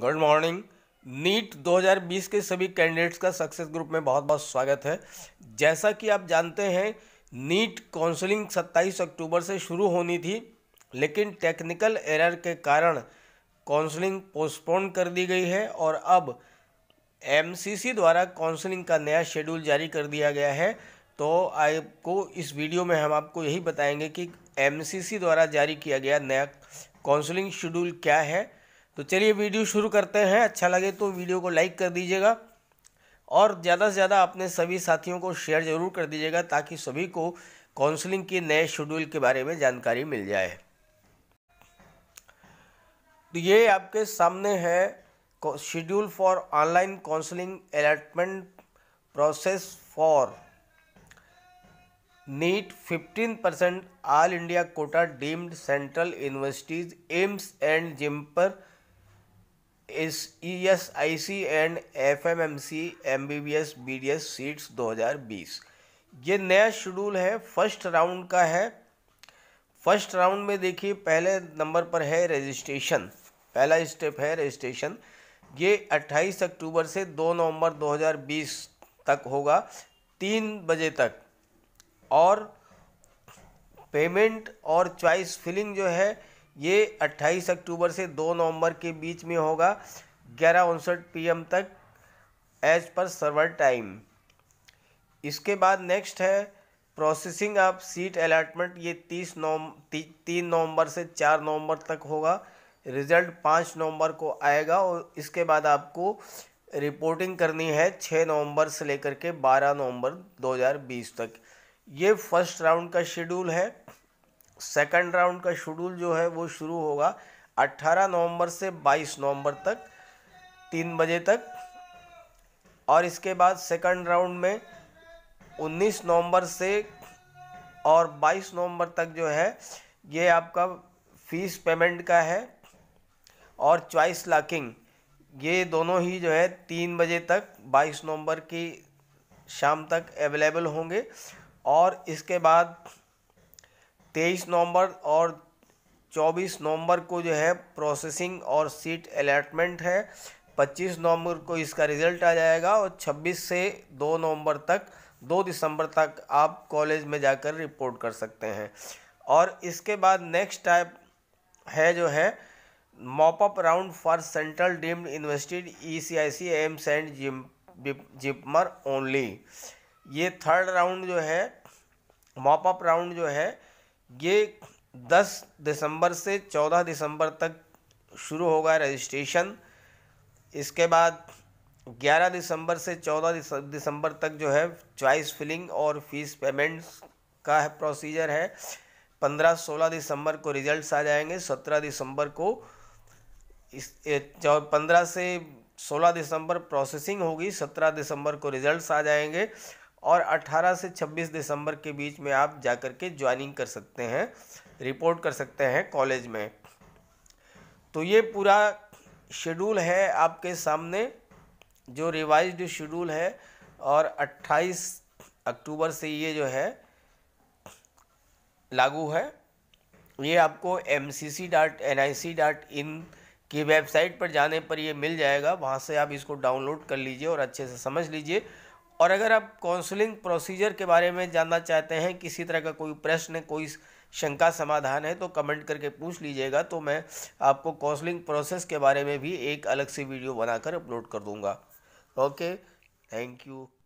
good morning NEET 2020 के सभी candidates का सक्सेस ग्रुप में बहुत बहुत स्वागत है जैसा कि आप जानते हैं नीट काउंसलिंग 27 अक्टूबर से शुरू होनी थी लेकिन टेक्निकल एरर के कारण काउंसलिंग पोस्टपोन कर दी गई है और अब एमसीसी द्वारा काउंसलिंग का नया शेड्यूल जारी कर दिया गया है तो आपको इस वीडियो में हम आपको यही बताएंगे कि एमसीसी द्वारा जारी किया गया नया काउंसलिंग शेड्यूल क्या है तो चलिए वीडियो शुरू करते हैं अच्छा लगे तो वीडियो को लाइक कर दीजिएगा और ज़्यादा से ज़्यादा अपने सभी साथियों को शेयर ज़रूर कर दीजिएगा ताकि सभी को काउंसलिंग के नए शेड्यूल के बारे में जानकारी मिल जाए तो ये आपके सामने है schedule for online counselling allotment process for NEET 15 percent all India quota deemed central universities AIIMS and JIPMER इस E S I C and F M M C M B B S B D S seats दो हज़ार बीस ये नया schedule है first round का है first round में देखिए पहले नंबर पर है रजिस्ट्रेशन पहला स्टेप है रजिस्ट्रेशन ये 28 अक्टूबर से 2 नवंबर 2020 तक होगा तीन बजे तक और पेमेंट और चॉइस फिलिंग जो है ये 28 अक्टूबर से 2 नवंबर के बीच में होगा ग्यारह उनसठ पी तक एज पर सर्वर टाइम इसके बाद नेक्स्ट है प्रोसेसिंग ऑफ सीट अलाटमेंट ये तीस नवम तीन नवंबर से चार नवंबर तक होगा रिजल्ट पाँच नवंबर को आएगा और इसके बाद आपको रिपोर्टिंग करनी है छः नवंबर से लेकर के बारह नवंबर 2020 तक ये फर्स्ट राउंड का शेड्यूल है सेकंड राउंड का शेड्यूल जो है वो शुरू होगा 18 नवंबर से 22 नवंबर तक तीन बजे तक और इसके बाद सेकंड राउंड में 19 नवंबर से और 22 नवंबर तक जो है ये आपका फीस पेमेंट का है और चॉइस लाकिंग ये दोनों ही जो है तीन बजे तक 22 नवंबर की शाम तक अवेलेबल होंगे और इसके बाद तेईस नवंबर और चौबीस नवंबर को जो है प्रोसेसिंग और सीट अलाटमेंट है पच्चीस नवंबर को इसका रिजल्ट आ जाएगा और छब्बीस से दो नवंबर तक दो दिसंबर तक आप कॉलेज में जाकर रिपोर्ट कर सकते हैं और इसके बाद नेक्स्ट टाइप है जो है mop up round for central deemed university E C I C AIIMS and जिम जिपमर ओनली ये थर्ड राउंड जो है मॉपअप राउंड जो है ये 10 दिसंबर से 14 दिसंबर तक शुरू होगा रजिस्ट्रेशन इसके बाद 11 दिसंबर से 14 दिसंबर तक जो है चॉइस फिलिंग और फीस पेमेंट्स का प्रोसीजर है 15-16 दिसंबर को रिजल्ट्स आ जाएंगे 17 दिसंबर को इस पंद्रह से 16 दिसंबर प्रोसेसिंग होगी 17 दिसंबर को रिजल्ट्स आ जाएंगे और 18 से 26 दिसंबर के बीच में आप जा कर के ज्वाइनिंग कर सकते हैं रिपोर्ट कर सकते हैं कॉलेज में तो ये पूरा शेड्यूल है आपके सामने जो रिवाइज शेड्यूल है और 28 अक्टूबर से ये जो है लागू है ये आपको M C C dot N I C dot in की वेबसाइट पर जाने पर ये मिल जाएगा वहाँ से आप इसको डाउनलोड कर लीजिए और अच्छे से समझ लीजिए और अगर आप काउंसलिंग प्रोसीजर के बारे में जानना चाहते हैं किसी तरह का कोई प्रश्न कोई शंका समाधान है तो कमेंट करके पूछ लीजिएगा तो मैं आपको काउंसलिंग प्रोसेस के बारे में भी एक अलग से वीडियो बनाकर अपलोड कर दूंगा ओके थैंक यू